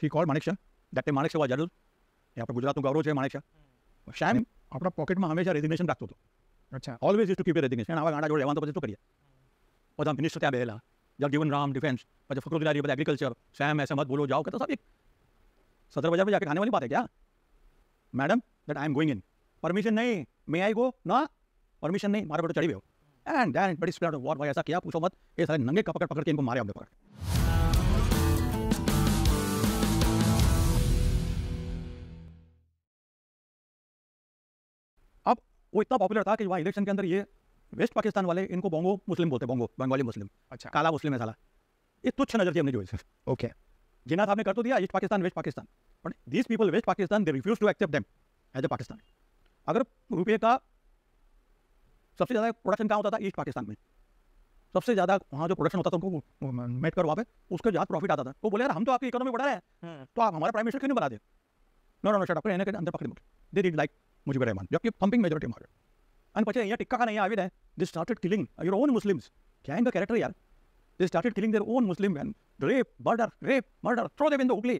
फिर call Manekshaw that my Manekshaw जादू ये आप गुजरात નું ગવરો છે माणिकશા શામ આપણો પોકેટમાં હંમેશા રેઝિગ્નેશન રાખતો તો अच्छा always you to keep resignation અને આવા ગાડા જો દેવાં તો પછી શું કરીએ બધું ફિનિશ થતા બેલા જલજીવન રામ ડિફેન્સ બજે ફકરો ગિરીયા બાય એગ્રીકલ્ચર શામ આસા મત બોલો જાઓ કે તો સાબ 17:00 વાગ્યે જઈને ખાવાની વાત હે ક્યાં madam that I am going in permission નહીં may I go no permission નહીં માર ગયો તો ચડીવે એન્ડ ધેન ઇટ બિસપેશલ ઓફ વોટ વાય આસા કિયા પૂછો મત એ સાલે નંગે કપકડ પકડ પકડ કે इनको मारे આપણે वो इतना पॉपुलर था कि वहाँ इलेक्शन के अंदर ये वेस्ट पाकिस्तान वाले इनको बोंगो मुस्लिम बोलते बोंगो बंगाली मुस्लिम अच्छा काला मुस्लिम है साला ये तुच्छ नजर थी हमने जो है ओके जिना साहब ने कर तो दिया East Pakistan West Pakistan but this people West Pakistan they refuse to accept them as a Pakistan अगर रुपये का सबसे ज़्यादा प्रोडक्शन कहाँ होता था ईस्ट पाकिस्तान में सबसे ज़्यादा वहाँ जो प्रोडक्शन होता था उनको मेट कर वहाँ पे उसके ज़्यादा प्रॉफिट आता था वो बोले यार हम तो आपकी इकोनॉमी बढ़ा रहे हैं हम्म। तो आप हमारा प्राइम मिनिस्टर क्यों नहीं बना दे नो नो शट आपको अंदर पकड़े दे डिड लाइक मुझे मुजीब मान जबकि पंपिंग मेजोरिटी मर्डर एंड पचे यहाँ टिक्का का नहीं आविद है this started killing your own Muslims क्या इनका कैरेक्टर यार they started killing their own Muslim man rape murder rape murder throw them in the Hooghly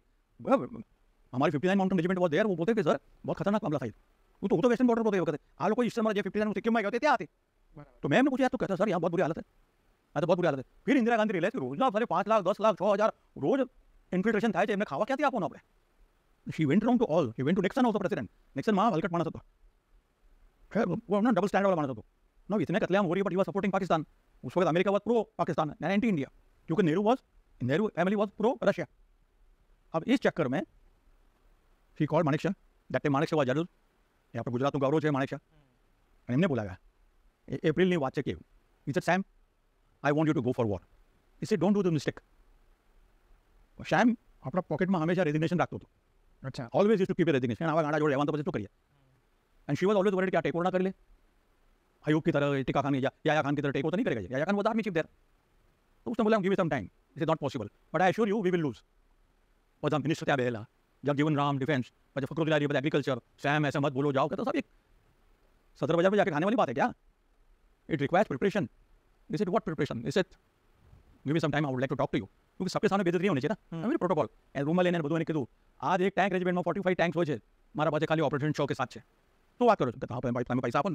हमारे फिफ्टी नाइन माउंटेन रेजिमेंट वो देर वो बोलते थे सर बहुत खतरनाक मामला था वो तो वो तो वेस्टर्न बॉर्डर बोलते होते आ लोग ईस्टर्न जो फिफ्टी नाइन क्यों में आते तो मैम ने पूछा तो कहता सर यहाँ बहुत बुरी हालत है हाँ बहुत बुरी हालत है फिर इंदिरा गांधी रिले रोज ना सारे पाँच लाख दस लाख छः हज़ार रोज इन्फिल्ट्रेशन था जब खावा क्या थी आप अपने she went wrong to all. She went to Nixon also president. Nixon वहाँ हलकट माना था तो खैर वो ना डबल स्टैंड वाला माना था तो ना इतने कतलेआम हो रही है but you are supporting Pakistan उस वक्त America was pro Pakistan and anti India क्योंकि Nehru was Nehru family was pro Russia अब इस चक्कर में she call Manekshaw that time Manekshaw हुआ जरूर यहाँ पर गुजरात में गौरव है मानिक शाह हमने बुलाया अप्रैल ने वाचे के is Sam I want you to go for war इसे don't do the mistake Sam अपना पॉकेट में हमेशा रेजिग्नेशन रखते तो अच्छा always you to keep resignation आवा गांडा जोड़ एवं तो बजे तो करिए and she was always worried क्या टेक ना कर ले अयूब की तरह टिका खान या या खान की तरह टेक होता तो नहीं करेगा या, Khan was army chief there तो उसने बोला give me some time it is not possible but I assure you we will lose और जब मिनिस्टर क्या बेला जब जीवन राम डिफेंस और जब फकरुद्दीन अली एग्रीकल्चर सैम ऐसा मत बोलो जाओ कहता सब एक सदर बाजार में जाकर खाने वाली बात है क्या it requires preparation this it what preparation this it give me some time I would like to talk to you क्योंकि सबके सामने बेजत नहीं होने चाहिए ना मेरे प्रोटोकॉल एंड रूमल लेने बधु के दो आज एक टैंक रेजिमेंट में 45 टैंक्स होचे हमारा बचे खाली ऑपरेशनल शो के साथ छे तो वा करो कथा पे पैसा अपन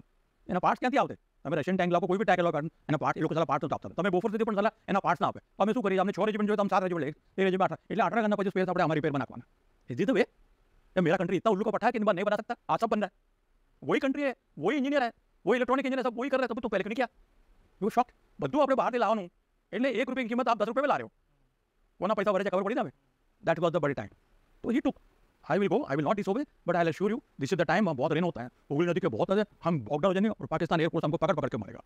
एना पार्ट्स क्या थी आवते तुम्हें रशियन टैंक लापो कोई भी टैग एलो कर एना पार्ट ये लोग काला पार्ट तो प्राप्त कर तुम्हें बफर से भी पण चला एना पार्ट्स ना आवे तो मैं क्या करी हमने 6 रेजिमेंट जो तो हम 7 रेजिमेंट ले 3 रेजिमेंट आ था એટલે 18 घंटा પછી સ્પેર આપણે અમારી રિપેરમાં આખવાના ઈજી તો વે એ મેરા કન્ટ્રી ઇત ઉલ્લુકો પઠા કે નઈ બનાવી શકતા આ સાબ બનરા વોઈ કન્ટ્રી હે વોઈ એન્જિનિયર હે વો ઈલેક્ટ્રોનિક એન્જિનિયર હે સબ વોઈ કર રહે તો તું પેલે કને ક્યા યુ વોક શોક બધુ આપણે બહાર થી લાવનું એટલે 1 રૂપિયા ની કિંમત આપ 10 રૂપિયા મે લારે હો કોના પૈસા વરે છે કવર પડી જાવે that was the buddy time तो ही took I will go I will not disobey but I assure you this is the time बहुत रेन होता है हुगली नदी के बहुत है हम बॉकडाउन हो जाएंगे और पाकिस्तान एयरपोर्ट हमको पकड़ पकड़ के मारेगा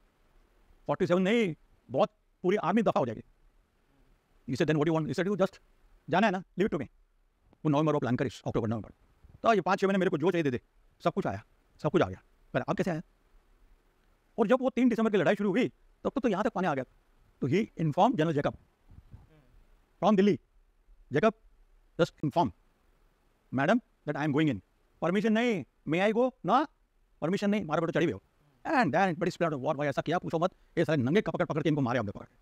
फोर्टी सेवन नहीं बहुत पूरी आर्मी दफा हो जाएगी इसे देन वोट यू वॉन्ट इसे टू जस्ट जाना है ना लिव टू मी वो नवंबर को प्लान करिस अक्टूबर नवंबर तो ये पाँच छः महीने मेरे को जो चाहिए दे दे सब कुछ आया सब कुछ आ गया पर अब कैसे आया और जब वो तीन दिसंबर की लड़ाई शुरू हुई तब तो, तो यहाँ तक पानी आ गया तो ही inform general Jacob from Delhi Jacob just inform madam that I am going in permission नहीं मे आई गो ना परमिशन नहीं मारे बेटो चढ़ी हुए एंड दैट बड़ी ऑफ वॉर भाई ऐसा किया पूछो मत ये सारे नंगे पकड़ पकड़ के इनको मारे हमने पकड़